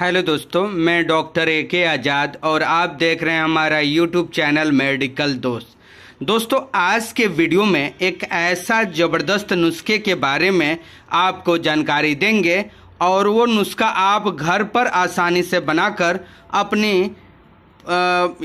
hello दोस्तों मैं doctor A के आज़ाद और आप देख रहे हैं हमारा यूट्यूब चैनल मेडिकल दोस्त दोस्तों आज के वीडियो में एक ऐसा ज़बरदस्त नुस्खे के बारे में आपको जानकारी देंगे और वो नुस्खा आप घर पर आसानी से बनाकर अपनी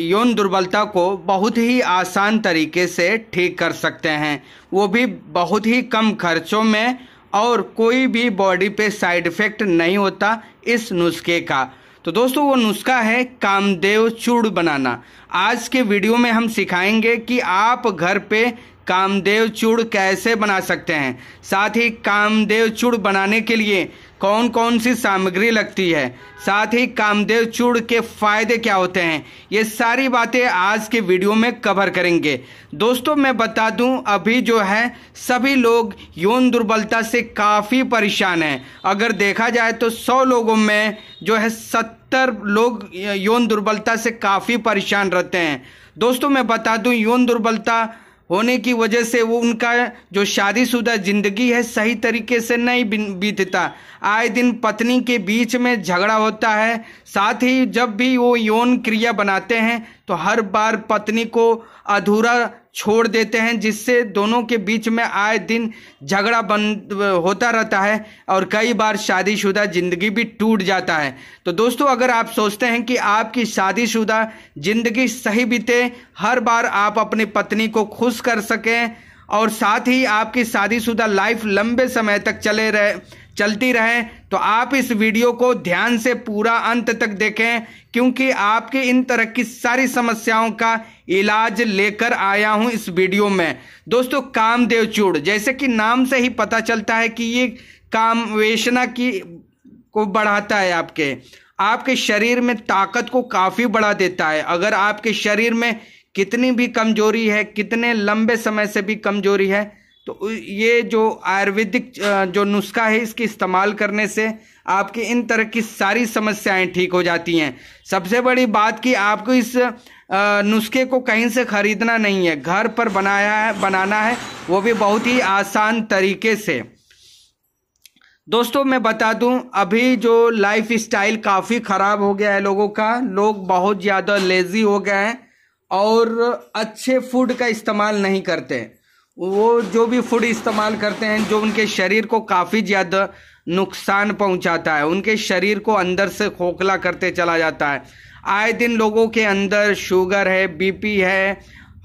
यौन दुर्बलता को बहुत ही आसान तरीके से ठीक कर सकते हैं वो भी बहुत ही कम खर्चों में और कोई भी बॉडी पे साइड इफेक्ट नहीं होता इस नुस्खे का तो दोस्तों वो नुस्खा है कामदेव चूड़ बनाना आज के वीडियो में हम सिखाएंगे कि आप घर पे कामदेव चूड़ कैसे बना सकते हैं साथ ही कामदेव चूड़ बनाने के लिए कौन कौन सी सामग्री लगती है साथ ही कामदेव चूड़ के फायदे क्या होते हैं ये सारी बातें आज के वीडियो में कवर करेंगे दोस्तों मैं बता दूं अभी जो है सभी लोग यौन दुर्बलता से काफ़ी परेशान हैं अगर देखा जाए तो सौ लोगों में जो है सत्तर लोग यौन दुर्बलता से काफ़ी परेशान रहते हैं दोस्तों मैं बता दूं यौन दुर्बलता होने की वजह से वो उनका जो शादीशुदा ज़िंदगी है सही तरीके से नहीं बीतता आए दिन पत्नी के बीच में झगड़ा होता है साथ ही जब भी वो यौन क्रिया बनाते हैं तो हर बार पत्नी को अधूरा छोड़ देते हैं जिससे दोनों के बीच में आए दिन झगड़ा बन होता रहता है और कई बार शादीशुदा ज़िंदगी भी टूट जाता है तो दोस्तों अगर आप सोचते हैं कि आपकी शादीशुदा ज़िंदगी सही बीते हर बार आप अपनी पत्नी को खुश कर सकें और साथ ही आपकी शादीशुदा लाइफ लंबे समय तक चले रहे चलती रहे तो आप इस वीडियो को ध्यान से पूरा अंत तक देखें क्योंकि आपके इन तरह की सारी समस्याओं का इलाज लेकर आया हूं इस वीडियो में दोस्तों कामदेव चूड़ जैसे कि नाम से ही पता चलता है कि ये काम वेशना की को बढ़ाता है आपके आपके शरीर में ताकत को काफ़ी बढ़ा देता है अगर आपके शरीर में कितनी भी कमजोरी है कितने लंबे समय से भी कमजोरी है तो ये जो आयुर्वेदिक जो नुस्खा है इसके इस्तेमाल करने से आपकी इन तरह की सारी समस्याएं ठीक हो जाती हैं सबसे बड़ी बात कि आपको इस नुस्खे को कहीं से ख़रीदना नहीं है घर पर बनाया है बनाना है वो भी बहुत ही आसान तरीके से दोस्तों मैं बता दूं अभी जो लाइफ स्टाइल काफ़ी ख़राब हो गया है लोगों का लोग बहुत ज़्यादा लेज़ी हो गए हैं और अच्छे फूड का इस्तेमाल नहीं करते वो जो भी फूड इस्तेमाल करते हैं जो उनके शरीर को काफ़ी ज़्यादा नुकसान पहुंचाता है उनके शरीर को अंदर से खोखला करते चला जाता है आए दिन लोगों के अंदर शुगर है बीपी है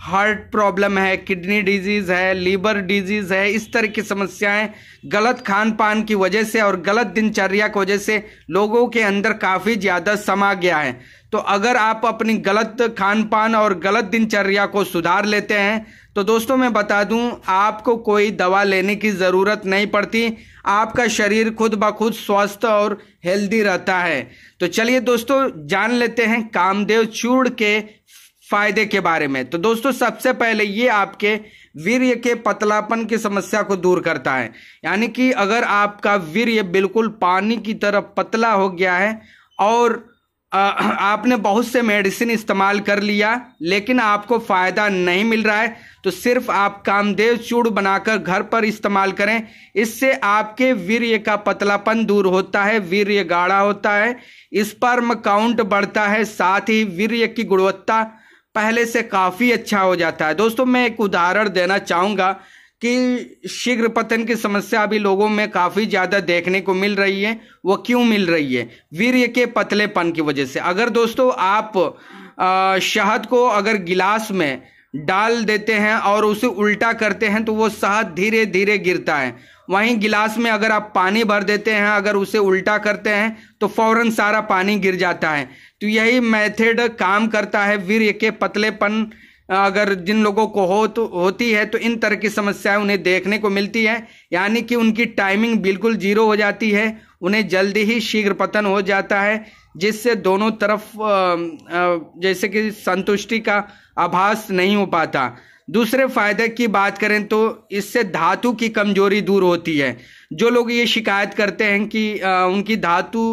हार्ट प्रॉब्लम है किडनी डिजीज़ है लीवर डिजीज़ है इस तरह की समस्याएं गलत खान पान की वजह से और गलत दिनचर्या की वजह से लोगों के अंदर काफ़ी ज़्यादा समा गया है तो अगर आप अपनी गलत खान पान और गलत दिनचर्या को सुधार लेते हैं तो दोस्तों मैं बता दूं आपको कोई दवा लेने की ज़रूरत नहीं पड़ती आपका शरीर खुद ब खुद स्वस्थ और हेल्दी रहता है तो चलिए दोस्तों जान लेते हैं कामदेव चूड़ के फायदे के बारे में तो दोस्तों सबसे पहले ये आपके वीर्य के पतलापन की समस्या को दूर करता है यानी कि अगर आपका वीर्य बिल्कुल पानी की तरह पतला हो गया है और आपने बहुत से मेडिसिन इस्तेमाल कर लिया लेकिन आपको फ़ायदा नहीं मिल रहा है तो सिर्फ आप कामदेव चूर्ण बनाकर घर पर इस्तेमाल करें इससे आपके वीर्य का पतलापन दूर होता है वीर्य गाढ़ा होता है स्पर्म काउंट बढ़ता है साथ ही वीर्य की गुणवत्ता पहले से काफ़ी अच्छा हो जाता है दोस्तों मैं एक उदाहरण देना चाहूँगा कि शीघ्र पतन की समस्या अभी लोगों में काफ़ी ज़्यादा देखने को मिल रही है वो क्यों मिल रही है वीर्य के पतलेपन की वजह से अगर दोस्तों आप शहद को अगर गिलास में डाल देते हैं और उसे उल्टा करते हैं तो वो शहद धीरे धीरे गिरता है वहीं गिलास में अगर आप पानी भर देते हैं अगर उसे उल्टा करते हैं तो फौरन सारा पानी गिर जाता है तो यही मेथड काम करता है वीर्य के पतलेपन अगर जिन लोगों को हो तो होती है तो इन तरह की समस्याएं उन्हें देखने को मिलती है यानी कि उनकी टाइमिंग बिल्कुल जीरो हो जाती है उन्हें जल्दी ही शीघ्र पतन हो जाता है जिससे दोनों तरफ जैसे कि संतुष्टि का आभास नहीं हो पाता दूसरे फायदे की बात करें तो इससे धातु की कमजोरी दूर होती है जो लोग ये शिकायत करते हैं कि उनकी धातु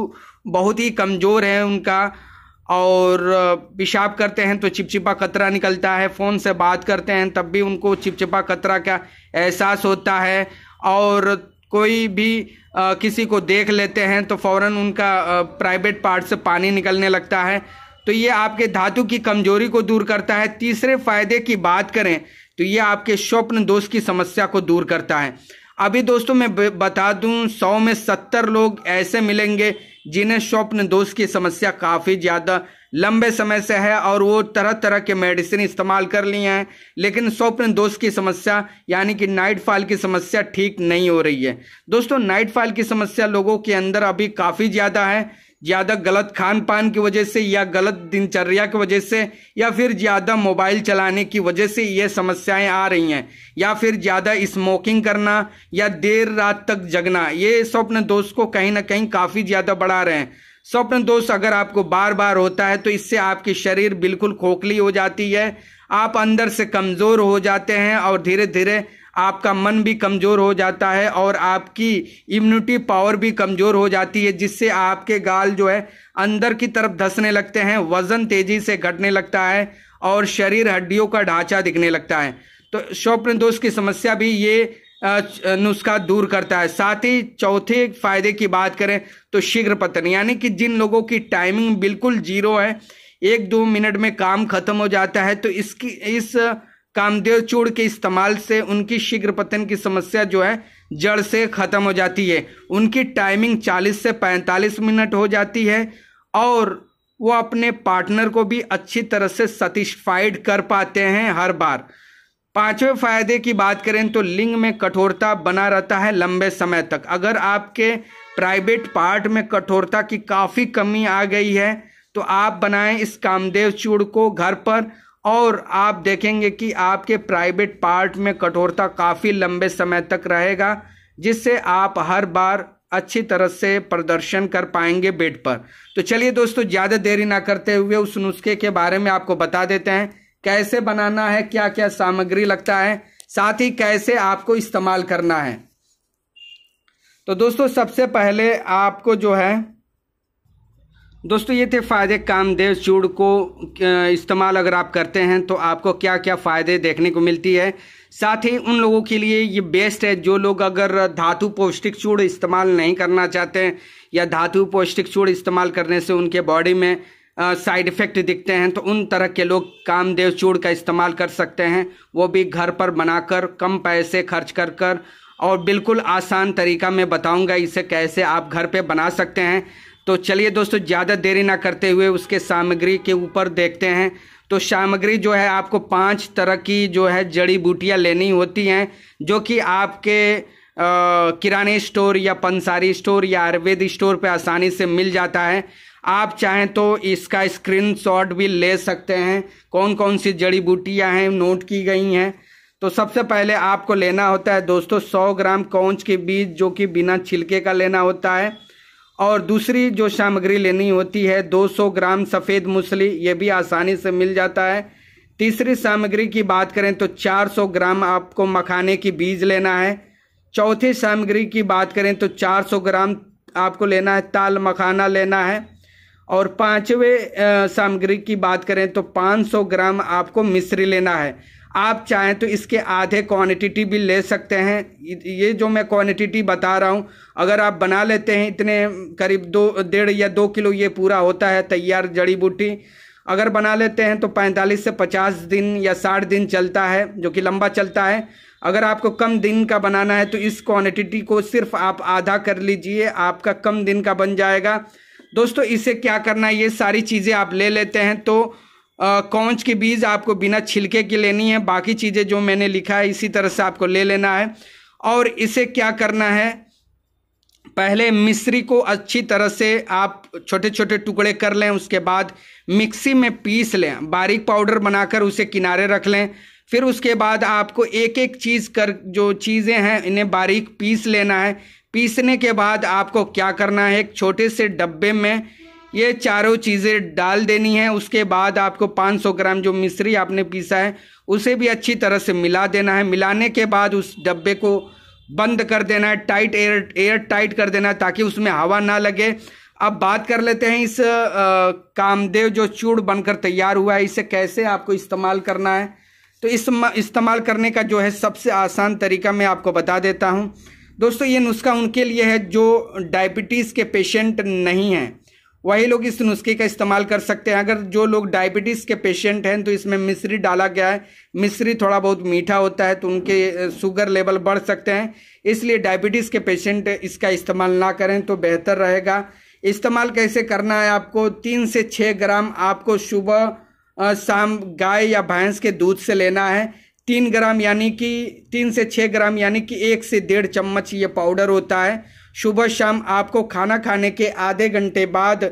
बहुत ही कमज़ोर है उनका और पेशाब करते हैं तो चिपचिपा कतरा निकलता है फ़ोन से बात करते हैं तब भी उनको चिपचिपा कतरा का एहसास होता है और कोई भी आ, किसी को देख लेते हैं तो फ़ौर उनका प्राइवेट पार्ट से पानी निकलने लगता है तो ये आपके धातु की कमजोरी को दूर करता है तीसरे फायदे की बात करें तो ये आपके स्वप्न दोष की समस्या को दूर करता है अभी दोस्तों मैं बता दूं सौ में सत्तर लोग ऐसे मिलेंगे जिन्हें स्वप्न दोष की समस्या काफ़ी ज़्यादा लंबे समय से है और वो तरह तरह के मेडिसिन इस्तेमाल कर लिए हैं लेकिन स्वप्न दोष की समस्या यानी कि नाइट फॉल की समस्या ठीक नहीं हो रही है दोस्तों नाइट फॉल की समस्या लोगों के अंदर अभी काफ़ी ज़्यादा है ज़्यादा गलत खान पान की वजह से या गलत दिनचर्या की वजह से या फिर ज़्यादा मोबाइल चलाने की वजह से ये समस्याएं आ रही हैं या फिर ज़्यादा स्मोकिंग करना या देर रात तक जगना ये स्वप्न दोष को कहीं ना कहीं काफ़ी ज़्यादा बढ़ा रहे हैं स्वप्न दोष अगर आपको बार बार होता है तो इससे आपके शरीर बिल्कुल खोखली हो जाती है आप अंदर से कमज़ोर हो जाते हैं और धीरे धीरे आपका मन भी कमज़ोर हो जाता है और आपकी इम्यूनिटी पावर भी कमज़ोर हो जाती है जिससे आपके गाल जो है अंदर की तरफ धसने लगते हैं वज़न तेज़ी से घटने लगता है और शरीर हड्डियों का ढांचा दिखने लगता है तो स्वप्न दोष की समस्या भी ये नुस्खा दूर करता है साथ ही चौथे फायदे की बात करें तो शीघ्र पतन यानी कि जिन लोगों की टाइमिंग बिल्कुल जीरो है एक दो मिनट में काम खत्म हो जाता है तो इसकी इस कामदेव चूड़ के इस्तेमाल से उनकी शीघ्र पतन की समस्या जो है जड़ से ख़त्म हो जाती है उनकी टाइमिंग 40 से 45 मिनट हो जाती है और वो अपने पार्टनर को भी अच्छी तरह से सेटिस्फाइड कर पाते हैं हर बार पांचवें फायदे की बात करें तो लिंग में कठोरता बना रहता है लंबे समय तक अगर आपके प्राइवेट पार्ट में कठोरता की काफ़ी कमी आ गई है तो आप बनाएं इस कामदेव चूड़ को घर पर और आप देखेंगे कि आपके प्राइवेट पार्ट में कठोरता काफ़ी लंबे समय तक रहेगा जिससे आप हर बार अच्छी तरह से प्रदर्शन कर पाएंगे बेड पर तो चलिए दोस्तों ज़्यादा देरी ना करते हुए उस नुस्खे के बारे में आपको बता देते हैं कैसे बनाना है क्या क्या सामग्री लगता है साथ ही कैसे आपको इस्तेमाल करना है तो दोस्तों सबसे पहले आपको जो है दोस्तों ये थे फ़ायदे कामदेव चूड़ को इस्तेमाल अगर आप करते हैं तो आपको क्या क्या फ़ायदे देखने को मिलती है साथ ही उन लोगों के लिए ये बेस्ट है जो लोग अगर धातु पौष्टिक चूड़ इस्तेमाल नहीं करना चाहते हैं या धातु पौष्टिक चूड़ इस्तेमाल करने से उनके बॉडी में साइड इफ़ेक्ट दिखते हैं तो उन तरह के लोग कामदेव चूड़ का इस्तेमाल कर सकते हैं वो भी घर पर बनाकर कम पैसे खर्च कर कर और बिल्कुल आसान तरीका मैं बताऊंगा इसे कैसे आप घर पे बना सकते हैं तो चलिए दोस्तों ज़्यादा देरी ना करते हुए उसके सामग्री के ऊपर देखते हैं तो सामग्री जो है आपको पांच तरह की जो है जड़ी बूटियाँ लेनी होती हैं जो कि आपके किराने स्टोर या पंसारी स्टोर या आयुर्वेद स्टोर पर आसानी से मिल जाता है आप चाहें तो इसका शॉट भी ले सकते हैं कौन कौन सी जड़ी बूटियाँ हैं नोट की गई हैं तो सबसे पहले आपको लेना होता है दोस्तों 100 ग्राम कौंच के बीज जो कि बिना छिलके का लेना होता है और दूसरी जो सामग्री लेनी होती है 200 ग्राम सफ़ेद मूसली ये भी आसानी से मिल जाता है तीसरी सामग्री की बात करें तो 400 ग्राम आपको मखाने की बीज लेना है चौथी सामग्री की बात करें तो 400 ग्राम आपको लेना है ताल मखाना लेना है और पांचवे सामग्री की बात करें तो 500 ग्राम आपको मिश्री लेना है आप चाहें तो इसके आधे क्वांटिटी भी ले सकते हैं ये जो मैं क्वांटिटी बता रहा हूँ अगर आप बना लेते हैं इतने करीब दो डेढ़ या दो किलो ये पूरा होता है तैयार जड़ी बूटी अगर बना लेते हैं तो 45 से 50 दिन या 60 दिन चलता है जो कि लंबा चलता है अगर आपको कम दिन का बनाना है तो इस क्वांटिटी को सिर्फ आप आधा कर लीजिए आपका कम दिन का बन जाएगा दोस्तों इसे क्या करना है ये सारी चीज़ें आप ले लेते हैं तो कौच के बीज आपको बिना छिलके की लेनी है बाकी चीज़ें जो मैंने लिखा है इसी तरह से आपको ले लेना है और इसे क्या करना है पहले मिश्री को अच्छी तरह से आप छोटे छोटे टुकड़े कर लें उसके बाद मिक्सी में पीस लें बारीक पाउडर बनाकर उसे किनारे रख लें फिर उसके बाद आपको एक एक चीज़ कर जो चीज़ें हैं इन्हें बारीक पीस लेना है पीसने के बाद आपको क्या करना है एक छोटे से डब्बे में ये चारों चीज़ें डाल देनी है उसके बाद आपको 500 ग्राम जो मिश्री आपने पीसा है उसे भी अच्छी तरह से मिला देना है मिलाने के बाद उस डब्बे को बंद कर देना है टाइट एयर एयर टाइट कर देना है ताकि उसमें हवा ना लगे अब बात कर लेते हैं इस आ, कामदेव जो चूड़ बनकर तैयार हुआ है इसे कैसे आपको इस्तेमाल करना है तो इस इस्तेमाल करने का जो है सबसे आसान तरीका मैं आपको बता देता हूँ दोस्तों ये नुस्खा उनके लिए है जो डायबिटीज़ के पेशेंट नहीं हैं वही लोग इस नुस्खे का इस्तेमाल कर सकते हैं अगर जो लोग डायबिटीज़ के पेशेंट हैं तो इसमें मिश्री डाला गया है मिश्री थोड़ा बहुत मीठा होता है तो उनके शुगर लेवल बढ़ सकते हैं इसलिए डायबिटीज़ के पेशेंट इसका इस्तेमाल ना करें तो बेहतर रहेगा इस्तेमाल कैसे करना है आपको तीन से छः ग्राम आपको सुबह शाम गाय या भैंस के दूध से लेना है तीन ग्राम यानी कि तीन से छः ग्राम यानी कि एक से डेढ़ चम्मच ये पाउडर होता है सुबह शाम आपको खाना खाने के आधे घंटे बाद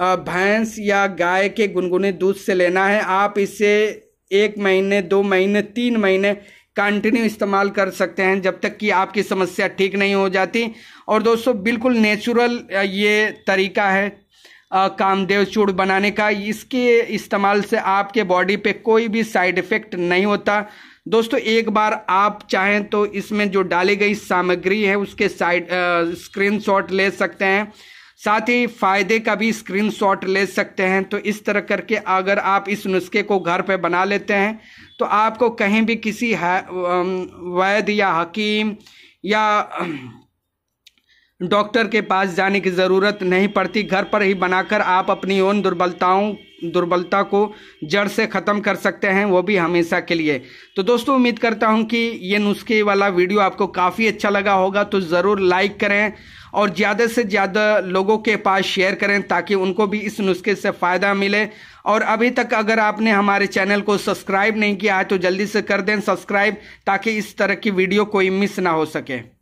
भैंस या गाय के गुनगुने दूध से लेना है आप इसे एक महीने दो महीने तीन महीने कंटिन्यू इस्तेमाल कर सकते हैं जब तक कि आपकी समस्या ठीक नहीं हो जाती और दोस्तों बिल्कुल नेचुरल ये तरीका है कामदेव चूड़ बनाने का इसके इस्तेमाल से आपके बॉडी पे कोई भी साइड इफ़ेक्ट नहीं होता दोस्तों एक बार आप चाहें तो इसमें जो डाली गई सामग्री है उसके साइड स्क्रीनशॉट ले सकते हैं साथ ही फायदे का भी स्क्रीनशॉट ले सकते हैं तो इस तरह करके अगर आप इस नुस्खे को घर पर बना लेते हैं तो आपको कहीं भी किसी वैद या हकीम या डॉक्टर के पास जाने की ज़रूरत नहीं पड़ती घर पर ही बनाकर आप अपनी ओन दुर्बलताओं दुर्बलता को जड़ से ख़त्म कर सकते हैं वो भी हमेशा के लिए तो दोस्तों उम्मीद करता हूँ कि ये नुस्खे वाला वीडियो आपको काफ़ी अच्छा लगा होगा तो ज़रूर लाइक करें और ज़्यादा से ज़्यादा लोगों के पास शेयर करें ताकि उनको भी इस नुस्खे से फ़ायदा मिले और अभी तक अगर आपने हमारे चैनल को सब्सक्राइब नहीं किया है तो जल्दी से कर दें सब्सक्राइब ताकि इस तरह की वीडियो कोई मिस ना हो सके